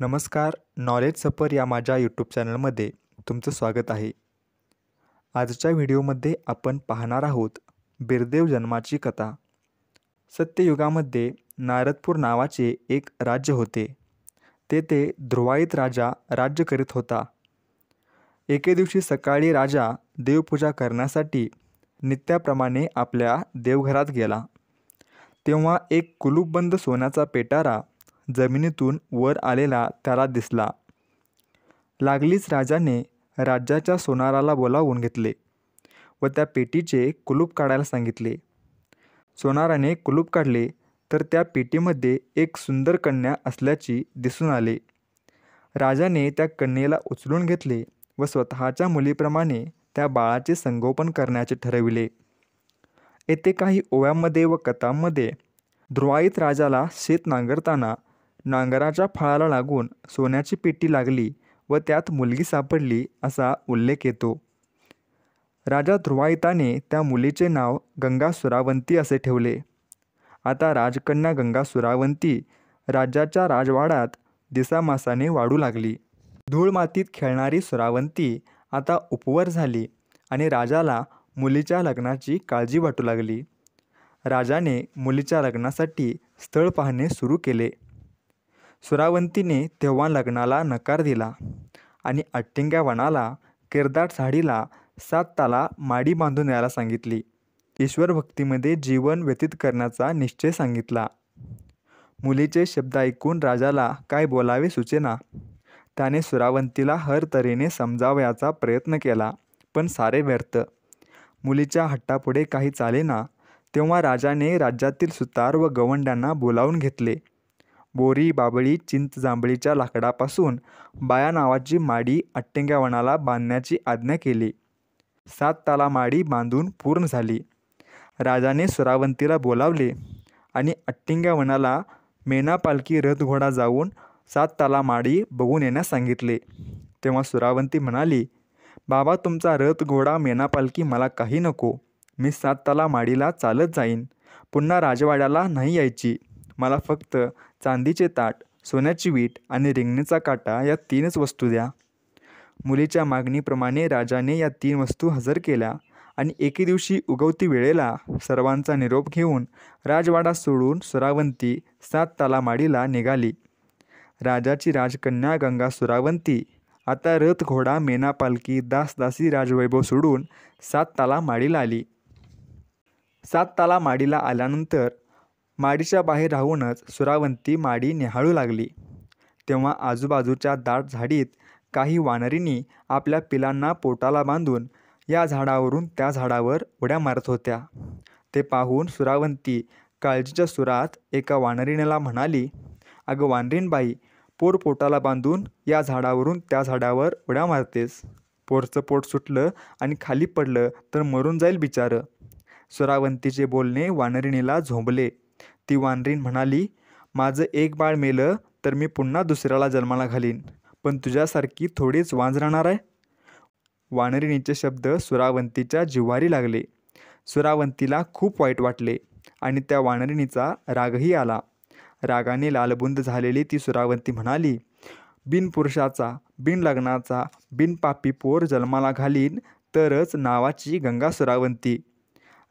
नमस्कार नॉलेज सफर या माझ्या यूट्यूब चॅनलमध्ये तुमचं स्वागत आहे आजच्या व्हिडिओमध्ये आपण पाहणार आहोत बिरदेव जन्माची कथा सत्ययुगामध्ये नारदपूर नावाचे एक राज्य होते तेथे ध्रुवाईत राजा राज्य करीत होता एके दिवशी सकाळी राजा देवपूजा करण्यासाठी नित्याप्रमाणे आपल्या देवघरात गेला तेव्हा एक कुलूपबंद सोन्याचा पेटारा जमिनीतून वर आलेला त्याला दिसला लागलीच राजाने राज्याच्या सोनाराला बोलावून घेतले व त्या पेटीचे कुलूप काढायला सांगितले सोनाराने कुलूप काढले तर त्या पेटीमध्ये एक सुंदर कन्या असल्याची दिसून आले राजाने त्या कन्येला उचलून घेतले व स्वतःच्या मुलीप्रमाणे त्या बाळाचे संगोपन करण्याचे ठरविले येथे काही ओव्यांमध्ये व कथांमध्ये ध्रुवाईत राजाला शेत नांगरताना नांगराच्या फळाला लागून सोन्याची पेटी लागली व त्यात मुलगी सापडली असा उल्लेख येतो राजा ध्रुवायताने त्या मुलीचे नाव गंगा सुरावंती असे ठेवले आता राजकन्या गंगा सुरावंती राजाच्या राजवाडात दिसामासाने वाढू लागली धूळ मातीत खेळणारी सुरावंती आता उपवर झाली आणि राजाला मुलीच्या लग्नाची काळजी वाटू लागली राजाने मुलीच्या लग्नासाठी स्थळ पाहणे सुरू केले सुरावंतीने तेव्हा लग्नाला नकार दिला आणि अट्टिंग्या वनाला किरदार साडीला सात ताला माडी बांधून यायला सांगितली ईश्वर भक्तीमध्ये जीवन व्यतीत करण्याचा निश्चय सांगितला मुलीचे शब्द ऐकून राजाला काय बोलावे सूचना त्याने सुरावंतीला हर तऱ्हेने समजावयाचा प्रयत्न केला पण सारे व्यर्थ मुलीच्या हट्टापुढे काही चालेना तेव्हा राजाने राज्यातील सुतार व गवंड्यांना बोलावून घेतले बोरी बाबळी चिंच जांभळीच्या लाकडापासून बाया नावाची माडी अट्टेंग्या बांधण्याची आज्ञा केली सात ताला माडी बांधून पूर्ण झाली राजाने सुरावंतीला बोलावले आणि अट्टिंग्यावनाला वनाला मेनापालकी रथ घोडा जाऊन सात ताला माडी बघून येण्यास सांगितले तेव्हा सुरावंती म्हणाली बाबा तुमचा रथ घोडा मेनापालकी मला काही नको मी सात ताला माडीला चालत जाईन पुन्हा राजवाड्याला नाही यायची मला फक्त चांदीचे ताट सोन्याची वीट आणि रिंगणीचा काटा या तीनच वस्तू द्या मुलीच्या मागणीप्रमाणे राजाने या तीन वस्तू हजर केल्या आणि एके दिवशी उगवती वेळेला सर्वांचा निरोप घेऊन राजवाडा सोडून सुरावंती सात तालामाडीला निघाली राजाची राजकन्या गंगा सुरावंती आता रथ घोडा मेना पालखी दासदासी राजवैभव सोडून सात ताला माडीला आली सात ताला माडीला आल्यानंतर माडीच्या बाहेर राहूनच सुरावंती माडी निहाळू लागली तेव्हा आजूबाजूच्या दाट झाडीत काही वानरींनी आपल्या पिलांना पोटाला बांधून या झाडावरून त्या झाडावर उड्या मारत होत्या ते पाहून सुरावंती काळजीच्या सुरात एका वानरीनेला म्हणाली अगं बाई पोर पोटाला बांधून या झाडावरून त्या झाडावर उड्या मारतेस पोरचं पोट सुटलं आणि खाली पडलं तर मरून जाईल बिचारं सुरावंतीचे बोलणे वानरिणीला झोंबले ती वानरीन म्हणाली माझं एक बाळ मेलं तर मी पुन्हा दुसऱ्याला जन्माला घालीन पण तुझ्यासारखी थोडीच वांज राहणार आहे वानरिणीचे शब्द सुरावंतीच्या जिव्हारी लागले सुरावंतीला खूप वाईट वाटले आणि त्या वानरिणीचा रागही आला रागाने लालबुंद झालेली ती सुरावंती म्हणाली बिनपुरुषाचा बिन लग्नाचा बिनपापी पोर जन्माला घालीन तरच नावाची गंगा सुरावंती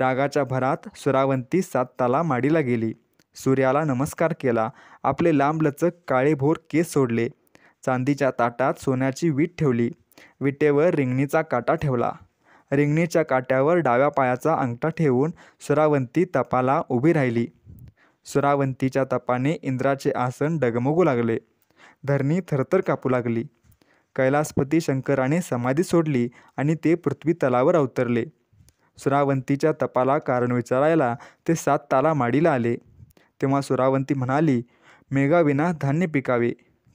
रागाच्या भरात सुरावंती सात ताला माडीला गेली सूर्याला नमस्कार केला आपले लांबलचक काळेभोर केस सोडले चांदीच्या ताटात सोन्याची वीट ठेवली विटेवर रिंगणीचा काटा ठेवला रिंगणीच्या काट्यावर डाव्या पायाचा अंगठा ठेवून सुरावंती तपाला उभी राहिली सुरावंतीच्या तपाने इंद्राचे आसन डगमगू लागले धरणी थरथर कापू लागली कैलासपती शंकराने समाधी सोडली आणि ते पृथ्वी तलावर अवतरले सुरावंतीच्या तपाला कारण विचारायला ते सात ताला माडीला आले तेव्हा सुरावंती म्हणाली मेघाविना धान्य पिकावे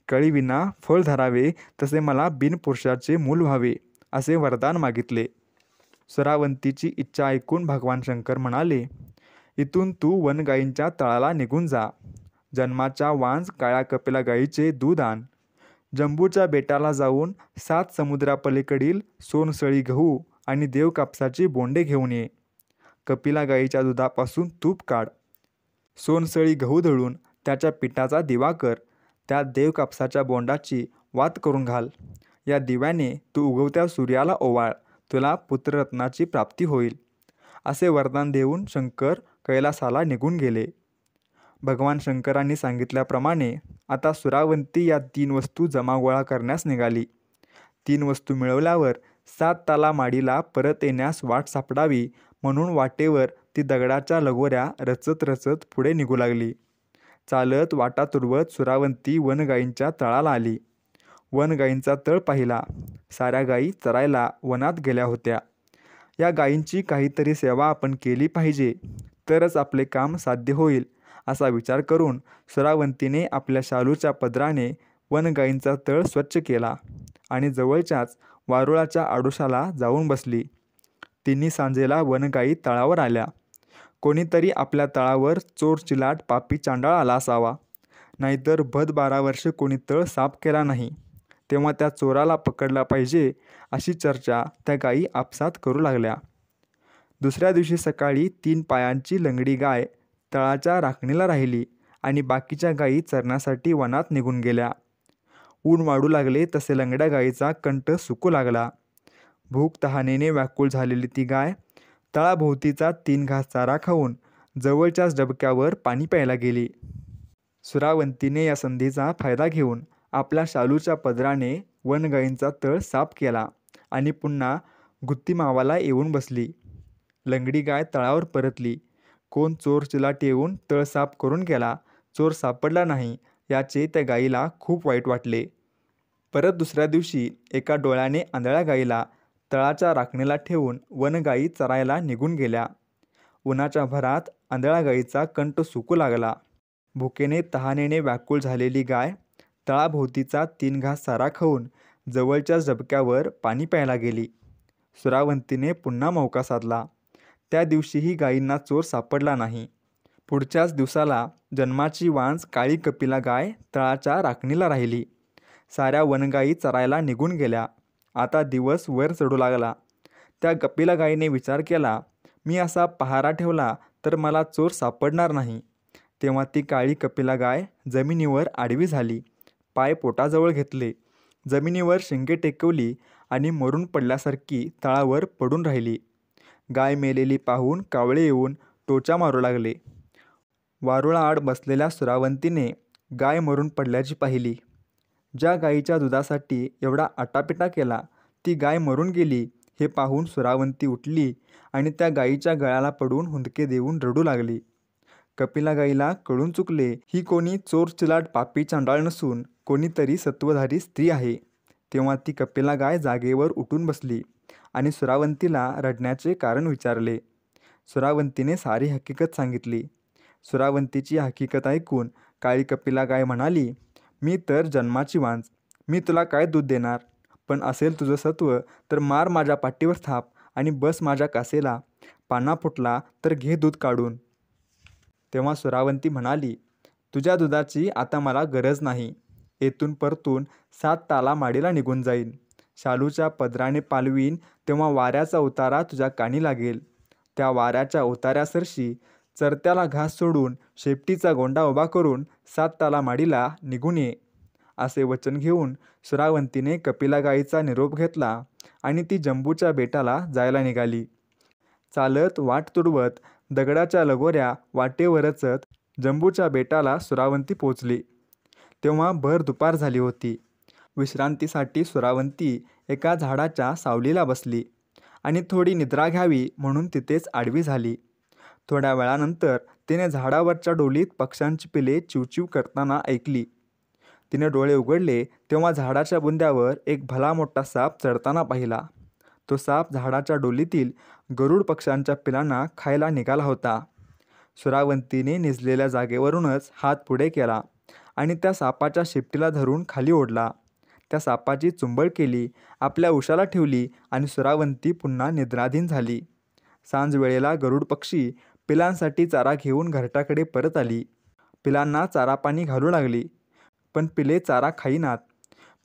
कळीविना फळ धरावे तसे मला बिनपुरुषाचे मूल व्हावे असे वरदान मागितले सुरावंतीची इच्छा ऐकून भगवान शंकर म्हणाले इथून तू वनगाईंच्या तळाला निघून जा जन्माच्या वांज काळ्या कपिला गाईचे दूध आण जंबूच्या बेटाला जाऊन सात समुद्रापलीकडील सोनसळी गहू आणि देव कापसाची बोंडे घेऊन ये कपिला गाईच्या दुधापासून तूप काढ सोनसळी गहू धळून त्याच्या पिठाचा दिवा कर त्यात देव कापसाच्या बोंडाची वात करून घाल या दिव्याने तू उगवत्या सूर्याला ओवाळ तुला पुत्ररत्नाची प्राप्ती होईल असे वरदान देऊन शंकर कैलासाला निघून गेले भगवान शंकरांनी सांगितल्याप्रमाणे आता सुरावंती या तीन वस्तू जमागोळा करण्यास निघाली तीन वस्तू मिळवल्यावर सात ताला माडीला परत येण्यास वाट सापडावी म्हणून वाटेवर ती दगडाच्या लगोऱ्या रचत रचत पुढे निघू लागली चालत वाटा तुरवत सुरावंती वनगाईंच्या तळाला आली वनगाईंचा तळ पाहिला साऱ्या गायी चरायला वनात गेल्या होत्या या गायींची काहीतरी सेवा आपण केली पाहिजे तरच आपले काम साध्य होईल असा विचार करून सुरावंतीने आपल्या शालूच्या पदराने वनगाईंचा तळ स्वच्छ केला आणि जवळच्याच वारुळाच्या आडोशाला जाऊन बसली तिन्ही सांजेला वनगाई तळावर आल्या कोणीतरी आपल्या तळावर चोर चिलाट पापी चांडाळ आला असावा नाहीतर भद बारा वर्षे कोणी तळ साफ केला नाही तेव्हा त्या चोराला पकडला पाहिजे अशी चर्चा त्या गायी आपसात करू लागल्या दुसऱ्या दिवशी सकाळी तीन पायांची लंगडी गाय तळाच्या राखणीला राहिली आणि बाकीच्या गायी चरण्यासाठी वनात निघून गेल्या ऊन वाढू लागले तसे लंगड्या गायीचा कंठ सुकू लागला भूक तहानेने व्याकुळ झालेली ती गाय तळाभोवतीचा तीन घास चारा खाऊन जवळच्याच डबक्यावर पाणी प्यायला गेली सुरावंतीने या संधीचा फायदा घेऊन आपल्या शालूच्या पदराने वनगाईंचा तळ साफ केला आणि पुन्हा गुत्तीमावाला येऊन बसली लंगडी गाय तळावर परतली कोण चोर चिलाट येऊन तळ साफ करून गेला चोर सापडला नाही याचे त्या गाईला खूप वाईट वाटले परत दुसऱ्या दिवशी एका डोळ्याने आंधळ्या गाईला तळाच्या राखणीला ठेवून वनगाई चरायला निघून गेल्या उन्हाच्या भरात आंधळ्या गाईचा कंठ सुकू लागला भुकेने तहानेने व्याकुळ झालेली गाय तळाभोवतीचा तीन घास सारा खाऊन जवळच्या डबक्यावर पाणी प्यायला गेली सुरावंतीने पुन्हा मौका साधला त्या दिवशीही गायींना चोर सापडला नाही पुढच्याच दिवसाला जन्माची वांस काळी कपिला गाय तळाच्या राखणीला राहिली साऱ्या वनगाई चरायला निघून गेल्या आता दिवस वर चढू लागला त्या कपिला गायीने विचार केला मी असा पहारा ठेवला तर मला चोर सापडणार नाही तेव्हा ती काळी कपिला गाय जमिनीवर आडवी झाली पाय पोटाजवळ घेतले जमिनीवर शिंगे टेकवली आणि मरून पडल्यासारखी तळावर पडून राहिली गाय मेलेली पाहून कावळे येऊन टोचा मारू लागले वारुळाआड बसलेल्या सुरावंतीने गाय मरून पडल्याची पाहिली ज्या गायीच्या दुधासाठी एवढा आटापिटा केला ती गाय मरून गेली हे पाहून सुरावंती उठली आणि त्या गायीच्या गळ्याला पडून हुंदके देऊन रडू लागली कपिला गाईला कळून चुकले ही कोणी चोर चिलाट पापी चांडाळ नसून कोणीतरी सत्वधारी स्त्री आहे तेव्हा ती कपिला गाय जागेवर उठून बसली आणि सुरावंतीला रडण्याचे कारण विचारले सुरावंतीने सारी हकीकत सांगितली सुरावंतीची हकीकत ऐकून काळी कपिला गाय म्हणाली मी तर जन्माची वांज मी तुला काय दूध देणार पण असेल तुझं सत्व तर मार माझ्या पाठीवर थाप आणि बस माझ्या कासेला पाना फुटला तर घे दूध काढून तेव्हा सुरावंती म्हणाली तुझ्या दुधाची आता मला गरज नाही येथून परतून सात ताला माडीला निघून जाईन शालूच्या पदराने पालवीन तेव्हा वाऱ्याचा उतारा तुझ्या कानी लागेल त्या वाऱ्याच्या उताऱ्यासरशी चरत्याला घास सोडून शेपटीचा गोंडा उभा करून सात ताला माडीला निघून ये असे वचन घेऊन सुरावंतीने कपिला गाईचा निरोप घेतला आणि ती जंबूच्या बेटाला जायला निघाली चालत वाट तुडवत दगडाच्या लगोऱ्या वाटेवरचत जंबूच्या बेटाला सुरावंती पोचली तेव्हा भर दुपार झाली होती विश्रांतीसाठी सुरावंती एका झाडाच्या सावलीला बसली आणि थोडी निद्रा घ्यावी म्हणून तिथेच आडवी झाली थोड्या वेळानंतर तिने झाडावरच्या डोलीत पक्ष्यांची पिले चिवचिव करताना ऐकली तिने डोळे उघडले तेव्हा झाडाच्या बुंद्यावर एक भला मोठा साप चढताना पाहिला तो साप झाडाच्या डोलीतील गरुड पक्ष्यांच्या पिलांना खायला निघाला होता सुरावंतीने निजलेल्या जागेवरूनच हात पुढे केला आणि त्या सापाच्या शेपटीला धरून खाली ओढला त्या सापाची चुंबळ केली आपल्या उशाला ठेवली आणि सुरावंती पुन्हा निद्राधीन झाली सांजवेळेला गरुड पक्षी पिलांसाठी चारा घेऊन घरटाकडे परत आली पिलांना चारा पाणी घालू लागली पण पिले चारा खाईनात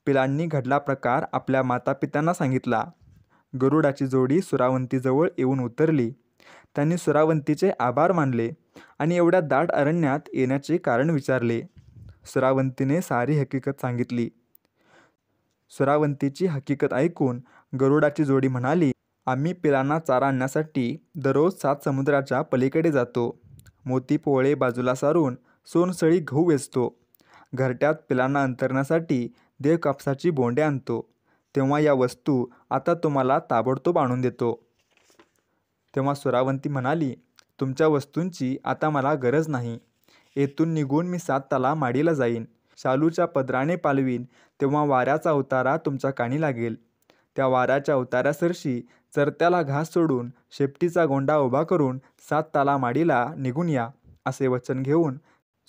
पिलांनी घडला प्रकार आपल्या मातापित्यांना सांगितला गरुडाची जोडी सुरावंतीजवळ येऊन उतरली त्यांनी सुरावंतीचे आभार मानले आणि एवढ्या दाट अरण्यात येण्याचे कारण विचारले सुरावंतीने सारी हकीकत सांगितली सुरावंतीची हकीकत ऐकून गरुडाची जोडी म्हणाली आम्ही पिलांना चारा आणण्यासाठी दररोज सात समुद्राच्या पलीकडे जातो मोती पोळे बाजूला सारून सोनसळी गहू वेचतो घरट्यात पिलांना अंतरण्यासाठी देव कापसाची बोंडे आणतो तेव्हा या वस्तू आता तुम्हाला ताबडतोब आणून देतो तेव्हा सुरावंती म्हणाली तुमच्या वस्तूंची आता मला गरज नाही येथून निघून मी सात ताला माडीला जाईन शालूच्या पदराने पालवीन तेव्हा वाऱ्याचा उतारा तुमच्या काणी लागेल त्या वाऱ्याच्या उतारासरशी चरत्याला घास सोडून शेपटीचा गोंडा उभा करून सात ताला माडीला निघून या असे वचन घेऊन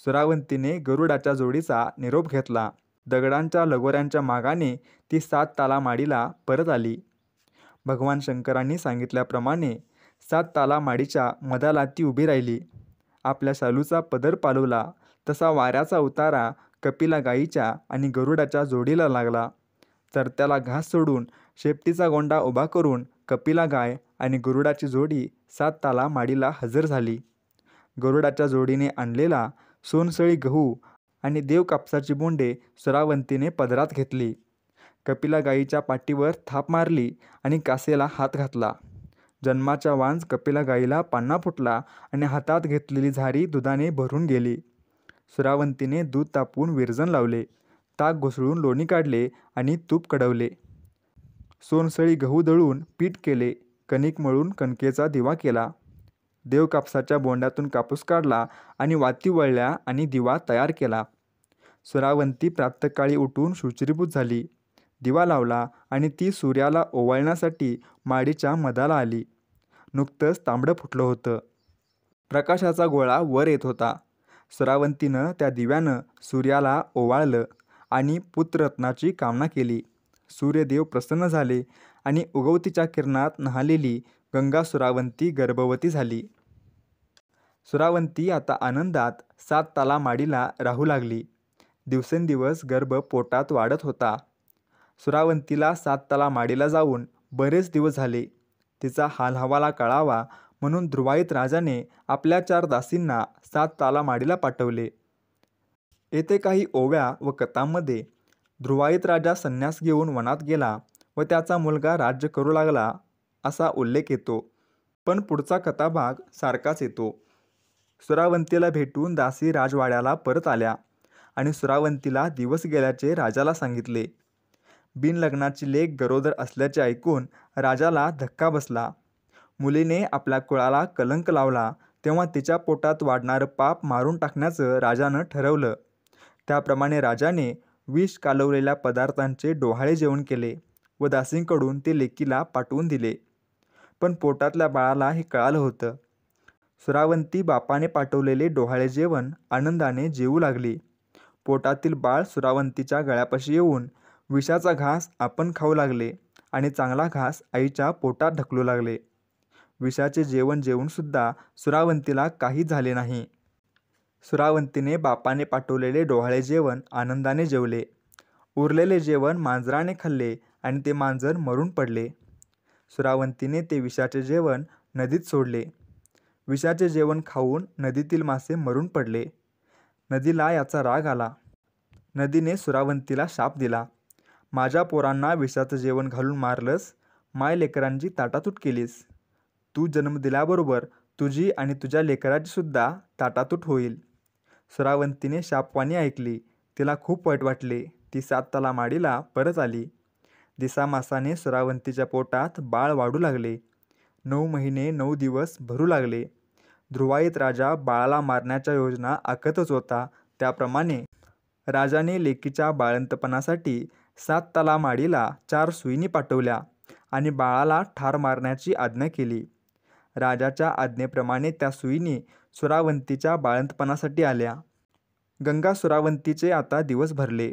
सुरावंतीने गरुडाच्या जोडीचा निरोप घेतला दगडांच्या लगोऱ्यांच्या मागाने ती सात ताला माडीला परत आली भगवान शंकरांनी सांगितल्याप्रमाणे सात ताला माडीच्या मदाला ती उभी राहिली आपल्या शालूचा पदर पालवला तसा वाऱ्याचा उतारा कपिला गाईच्या आणि गरुडाच्या जोडीला लागला चरत्याला घास सोडून शेपटीचा गोंडा उभा करून कपिला गाय आणि गरुडाची जोडी सात ताला माडीला हजर झाली गरुडाच्या जोडीने आणलेला सोनसळी गहू आणि देव कापसाची बोंडे सुरावंतीने पदरात घेतली कपिला गायीच्या पाठीवर थाप मारली आणि कासेला हात घातला जन्माच्या वांज कपिला गाईला पान्ना फुटला आणि हातात घेतलेली झारी दुधाने भरून गेली सुरावंतीने दूध तापून विरजन लावले ताक घुसळून लोणी काढले आणि तूप कडवले सोनसळी गहू दळून पीठ केले कणिक मळून कणकेचा दिवा केला देव कापसाच्या बोंडातून कापूस काढला आणि वाती वळल्या आणि दिवा तयार केला सुरावंती प्रातकाळी उठून शुचिरीभूत झाली दिवा लावला आणि ती सूर्याला ओवाळण्यासाठी माडीच्या मधाला आली नुकतंच तांबडं फुटलं होतं प्रकाशाचा गोळा वर येत होता सुरावंतीनं त्या दिव्यानं सूर्याला ओवाळलं आणि पुत्ररत्नाची कामना केली सूर्यदेव प्रसन्न झाले आणि उगवतीच्या किरणात न्हालेली गंगा सुरावंती गर्भवती झाली सुरावंती आता आनंदात सात ताला माडीला राहू लागली दिवसेंदिवस गर्भ पोटात वाढत होता सुरावंतीला सात ताला माडीला जाऊन बरेच दिवस झाले तिचा हालहवाला कळावा म्हणून ध्रुवाईत राजाने आपल्या चार दासींना सात ताला माडीला पाठवले येथे काही ओव्या व कथांमध्ये ध्रुवाईत राजा संन्यास घेऊन वनात गेला व त्याचा मुलगा राज्य करू लागला असा उल्लेख येतो पण पुढचा कथाभाग सारखाच येतो सुरावंतीला भेटून दासी राजवाड्याला परत आल्या आणि सुरावंतीला दिवस गेल्याचे राजाला सांगितले बिनलग्नाची लेख गरोदर असल्याचे ऐकून राजाला धक्का बसला मुलीने आपल्या कुळाला कलंक लावला तेव्हा तिच्या पोटात वाढणारं पाप मारून टाकण्याचं राजानं ठरवलं त्याप्रमाणे राजाने विष कालवलेल्या पदार्थांचे डोहाळे जेवण केले व दासींकडून ते लेकीला पाठवून दिले पण पोटातल्या बाळाला हे कळालं होतं सुरावंती बापाने पाठवलेले डोहाळे जेवण आनंदाने जेवू लागली पोटातील बाळ सुरावंतीच्या गळ्यापाशी येऊन विषाचा घास आपण खाऊ लागले आणि चांगला घास आईच्या पोटात ढकलू लागले विषाचे जेवण जेवणसुद्धा सुरावंतीला काही झाले नाही सुरावंतीने बापाने पाठवलेले डोहाळे जेवण आनंदाने जेवले उरलेले जेवण मांजराने खाल्ले आणि ते मांजर मरून पडले सुरावंतीने ते विषाचे जेवण नदीत सोडले विषाचे जेवण खाऊन नदीतील मासे मरून पडले नदीला याचा राग आला नदीने सुरावंतीला शाप दिला माझ्या पोरांना विषाचं जेवण घालून मारलंस माय लेकरांची ताटातूट केलीस तू जन्म दिल्याबरोबर तुझी आणि तुझ्या लेकराचीसुद्धा ताटातूट होईल सुरावंतीने शापवाणी ऐकली तिला खूप वाईट वाटले ती सात माडीला परत आली दिसामासाने सुरावंतीच्या पोटात बाळ वाढू लागले नऊ महिने नऊ दिवस भरू लागले ध्रुवाईत राजा बाळाला मारण्याच्या योजना आखतच होता त्याप्रमाणे राजाने लेकीच्या बाळंतपणासाठी सात तला माडीला चार सुईनी पाठवल्या आणि बाळाला ठार मारण्याची आज्ञा केली राजाच्या आज्ञेप्रमाणे त्या सुईने सुरावंतीच्या बाळंतपणासाठी आल्या गंगा सुरावंतीचे आता दिवस भरले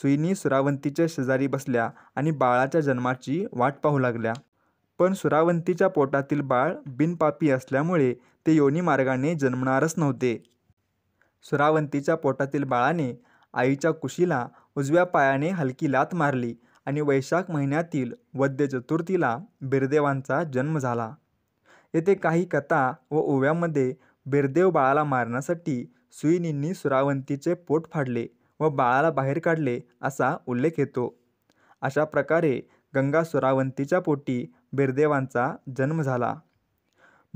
सुईनी सुरावंतीच्या शेजारी बसल्या आणि बाळाच्या जन्माची वाट पाहू लागल्या पण सुरावंतीच्या पोटातील बाळ बिनपापी असल्यामुळे ते योनी मार्गाने जन्मणारच नव्हते सुरावंतीच्या पोटातील बाळाने आईच्या कुशीला उजव्या पायाने हलकी लात मारली आणि वैशाख महिन्यातील वद्य चतुर्थीला बिरदेवांचा जन्म झाला येथे काही कथा व ओव्यामध्ये बिरदेव बाळाला मारण्यासाठी सुईनींनी सुरावंतीचे पोट फाडले व बाळाला बाहेर काढले असा उल्लेख येतो अशा प्रकारे गंगा सुरावंतीच्या पोटी बिरदेवांचा जन्म झाला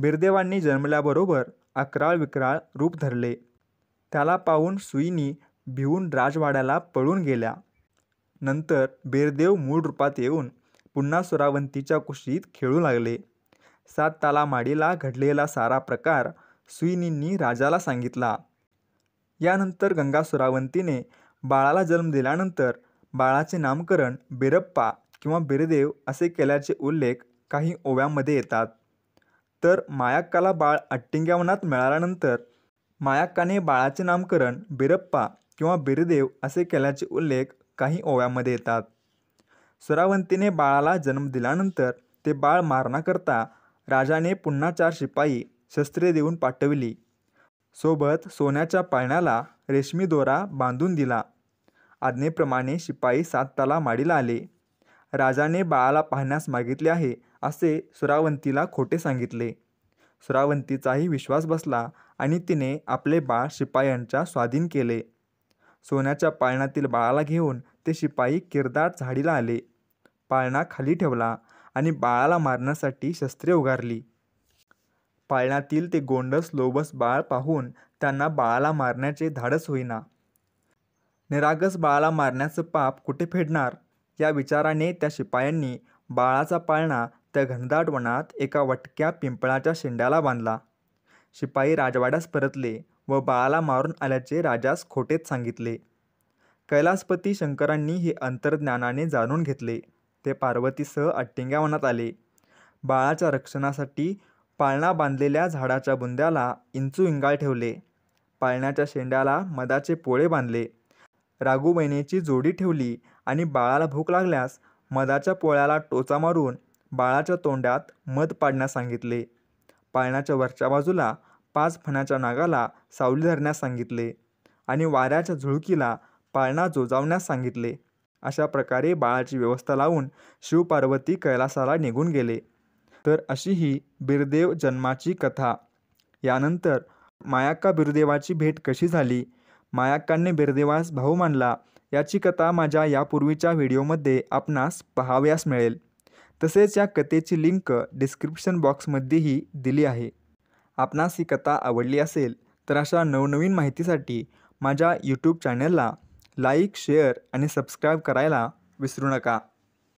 बिरदेवांनी जन्मल्याबरोबर अकराळ विक्राळ रूप धरले त्याला पाहून सुईनी भिवून राजवाड्याला पळून गेल्या नंतर बिरदेव मूळ रूपात येऊन पुन्हा सुरावंतीच्या कुशीत खेळू लागले सात ताला माडीला घडलेला सारा प्रकार सुईनींनी राजाला सांगितला यानंतर गंगा सुरावंतीने बाळाला जन्म दिल्यानंतर बाळाचे नामकरण बिरप्पा किंवा बिरदेव असे केल्याचे उल्लेख काही ओव्यांमध्ये येतात तर मायाक्काला बाळ अट्टिंग्यावनात मिळाल्यानंतर मायाक्काने बाळाचे नामकरण बिरप्पा किंवा बिरदेव असे केल्याचे उल्लेख काही ओव्यामध्ये येतात सुरावंतीने बाळाला जन्म दिल्यानंतर ते बाळ मारण्याकरता राजाने पुन्हा चार शिपाई शस्त्रे देऊन पाठविली सोबत सोन्याच्या पाळण्याला रेशमी दोरा बांधून दिला आज्ञेप्रमाणे शिपाई सात ताला माडीला आले राजाने बाळाला पाहण्यास मागितले आहे असे सुरावंतीला खोटे सांगितले सुरावंतीचाही विश्वास बसला आणि तिने आपले बाळ शिपायांच्या स्वाधीन केले सोन्याच्या पाळण्यातील बाळाला घेऊन ते शिपाई किरदार झाडीला आले पाळणा खाली ठेवला आणि बाळाला मारण्यासाठी शस्त्रे उगारली पाळण्यातील ते गोंडस लोबस बाळ पाहून त्यांना बाळाला मारण्याचे धाडस होईना निरागस बाळाला मारण्याचं पाप कुठे फेडणार या विचाराने त्या शिपायांनी बाळाचा पाळणा त्या घनदाट वनात एका वटक्या पिंपळाच्या शेंड्याला बांधला शिपाई राजवाड्यास परतले व बाळाला मारून आल्याचे राजास खोटेत सांगितले कैलासपती शंकरांनी हे अंतर्ज्ञानाने जाणून घेतले ते पार्वतीसह अट्टिंग्यावनात आले बाळाच्या रक्षणासाठी पाळणा बांधलेल्या झाडाच्या बुंद्याला इंचू इंगाळ ठेवले पाळण्याच्या शेंड्याला मधाचे पोळे बांधले रागूबहिणीची जोडी ठेवली आणि बाळाला भूक लागल्यास मधाच्या पोळ्याला टोचा मारून बाळाच्या तोंडात मध पाडण्यास सांगितले पाळण्याच्या वरच्या बाजूला पाच फण्याच्या नागाला सावली धरण्यास सांगितले आणि वाऱ्याच्या झुळकीला पाळणा जोजावण्यास सांगितले अशा प्रकारे बाळाची व्यवस्था लावून शिवपार्वती कैलासाला निघून गेले तर अशी ही बिरदेव जन्माची कथा यानंतर मायाक्का बिरदेवाची भेट कशी झाली मायाक्कांनी बिरदेवास भाऊ मानला याची कथा माझ्या यापूर्वीच्या व्हिडिओमध्ये आपणास पहावयास मिळेल तसेच या कथेची लिंक डिस्क्रिप्शन बॉक्समध्येही दिली आहे आपणास ही कथा आवडली असेल तर अशा नवनवीन माहितीसाठी माझ्या यूट्यूब चॅनलला लाईक शेअर आणि सबस्क्राईब करायला विसरू नका